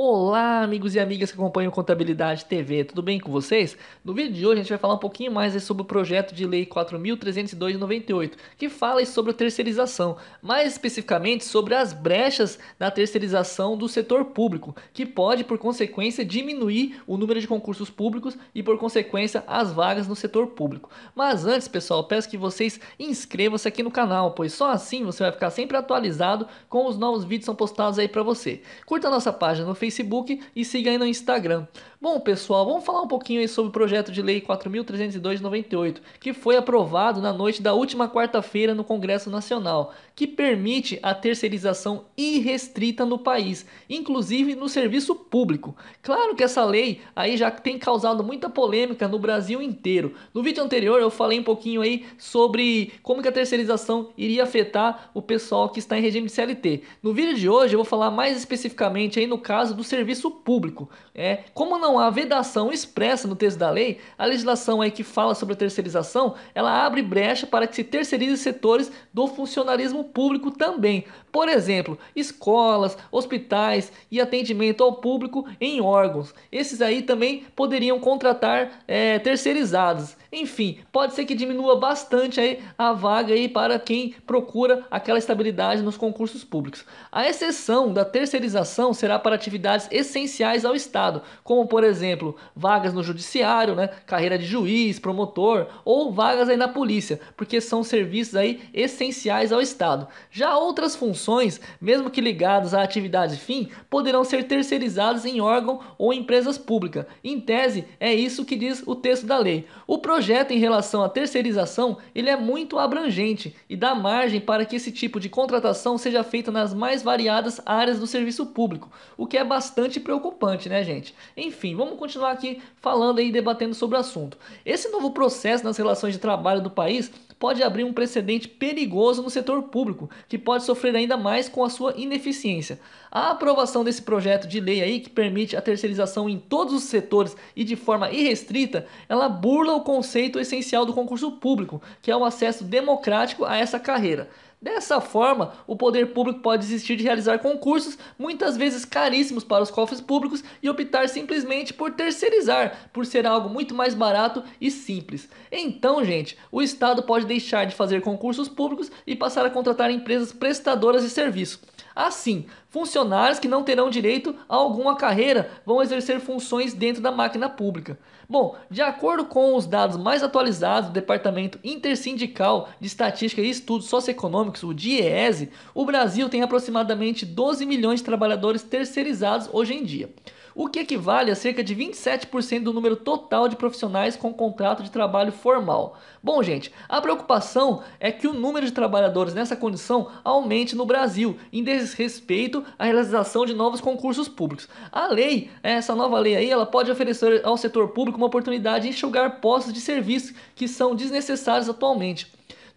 Olá, amigos e amigas que acompanham Contabilidade TV, tudo bem com vocês? No vídeo de hoje a gente vai falar um pouquinho mais sobre o projeto de lei 4.302 de 98, que fala sobre a terceirização, mais especificamente sobre as brechas na terceirização do setor público, que pode, por consequência, diminuir o número de concursos públicos e, por consequência, as vagas no setor público. Mas antes, pessoal, peço que vocês inscrevam-se aqui no canal, pois só assim você vai ficar sempre atualizado com os novos vídeos que são postados aí para você. Curta a nossa página no Facebook Facebook e siga aí no Instagram. Bom, pessoal, vamos falar um pouquinho sobre o projeto de lei 4302 de 98, que foi aprovado na noite da última quarta-feira no Congresso Nacional, que permite a terceirização irrestrita no país, inclusive no serviço público. Claro que essa lei aí já tem causado muita polêmica no Brasil inteiro. No vídeo anterior eu falei um pouquinho aí sobre como que a terceirização iria afetar o pessoal que está em regime de CLT. No vídeo de hoje eu vou falar mais especificamente aí no caso do serviço público, é como não não há vedação expressa no texto da lei, a legislação aí que fala sobre a terceirização, ela abre brecha para que se terceirize setores do funcionalismo público também. Por exemplo, escolas, hospitais e atendimento ao público em órgãos. Esses aí também poderiam contratar é, terceirizados. Enfim, pode ser que diminua bastante aí a vaga aí para quem procura aquela estabilidade nos concursos públicos. A exceção da terceirização será para atividades essenciais ao Estado, como por por exemplo, vagas no judiciário, né, carreira de juiz, promotor ou vagas aí na polícia, porque são serviços aí essenciais ao Estado. Já outras funções, mesmo que ligadas à atividade fim, poderão ser terceirizadas em órgão ou empresas públicas. Em tese, é isso que diz o texto da lei. O projeto em relação à terceirização, ele é muito abrangente e dá margem para que esse tipo de contratação seja feita nas mais variadas áreas do serviço público, o que é bastante preocupante, né, gente? Enfim, enfim, vamos continuar aqui falando e debatendo sobre o assunto. Esse novo processo nas relações de trabalho do país pode abrir um precedente perigoso no setor público, que pode sofrer ainda mais com a sua ineficiência. A aprovação desse projeto de lei aí, que permite a terceirização em todos os setores e de forma irrestrita, ela burla o conceito essencial do concurso público, que é o acesso democrático a essa carreira. Dessa forma, o poder público pode desistir de realizar concursos, muitas vezes caríssimos para os cofres públicos, e optar simplesmente por terceirizar, por ser algo muito mais barato e simples. Então, gente, o Estado pode deixar de fazer concursos públicos e passar a contratar empresas prestadoras de serviço. Assim, Funcionários que não terão direito a alguma carreira vão exercer funções dentro da máquina pública. Bom, de acordo com os dados mais atualizados do Departamento Intersindical de Estatística e Estudos Socioeconômicos, o DIEESE, o Brasil tem aproximadamente 12 milhões de trabalhadores terceirizados hoje em dia o que equivale a cerca de 27% do número total de profissionais com contrato de trabalho formal. Bom, gente, a preocupação é que o número de trabalhadores nessa condição aumente no Brasil, em desrespeito à realização de novos concursos públicos. A lei, essa nova lei aí, ela pode oferecer ao setor público uma oportunidade de enxugar postos de serviço que são desnecessários atualmente.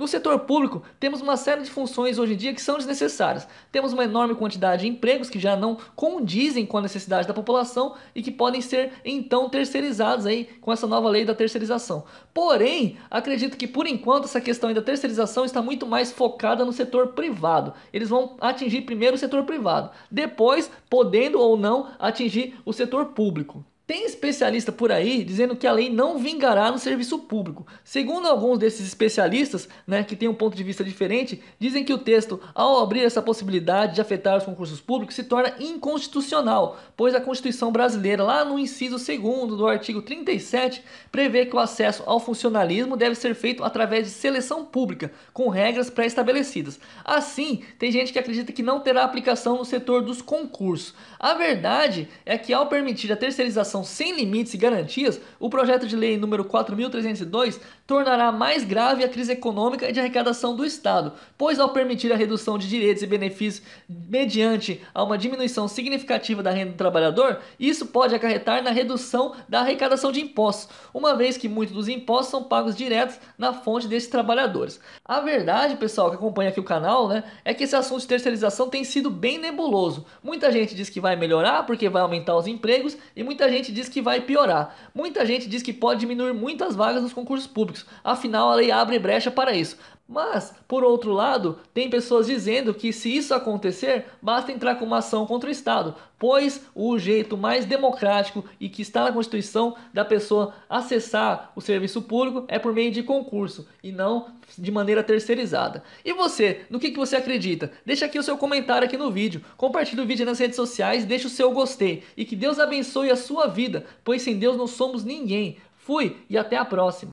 No setor público, temos uma série de funções hoje em dia que são desnecessárias. Temos uma enorme quantidade de empregos que já não condizem com a necessidade da população e que podem ser então terceirizados aí com essa nova lei da terceirização. Porém, acredito que por enquanto essa questão da terceirização está muito mais focada no setor privado. Eles vão atingir primeiro o setor privado, depois podendo ou não atingir o setor público. Tem especialista por aí dizendo que a lei não vingará no serviço público. Segundo alguns desses especialistas, né, que têm um ponto de vista diferente, dizem que o texto, ao abrir essa possibilidade de afetar os concursos públicos, se torna inconstitucional, pois a Constituição brasileira, lá no inciso 2 do artigo 37, prevê que o acesso ao funcionalismo deve ser feito através de seleção pública, com regras pré-estabelecidas. Assim, tem gente que acredita que não terá aplicação no setor dos concursos. A verdade é que ao permitir a terceirização sem limites e garantias, o projeto de lei número 4302 tornará mais grave a crise econômica e de arrecadação do Estado, pois ao permitir a redução de direitos e benefícios mediante a uma diminuição significativa da renda do trabalhador, isso pode acarretar na redução da arrecadação de impostos, uma vez que muitos dos impostos são pagos diretos na fonte desses trabalhadores. A verdade, pessoal, que acompanha aqui o canal, né, é que esse assunto de terceirização tem sido bem nebuloso. Muita gente diz que vai melhorar porque vai aumentar os empregos e muita gente gente diz que vai piorar. Muita gente diz que pode diminuir muitas vagas nos concursos públicos. Afinal, a lei abre brecha para isso. Mas, por outro lado, tem pessoas dizendo que se isso acontecer, basta entrar com uma ação contra o Estado, pois o jeito mais democrático e que está na Constituição da pessoa acessar o serviço público é por meio de concurso e não de maneira terceirizada. E você, no que, que você acredita? Deixa aqui o seu comentário aqui no vídeo, compartilhe o vídeo nas redes sociais, deixa o seu gostei e que Deus abençoe a sua vida, pois sem Deus não somos ninguém. Fui e até a próxima.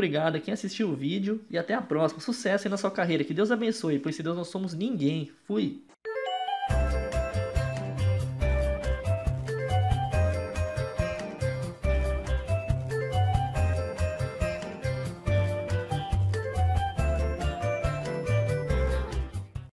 obrigado a quem assistiu o vídeo e até a próxima. Sucesso aí na sua carreira. Que Deus abençoe, pois se Deus nós somos ninguém. Fui!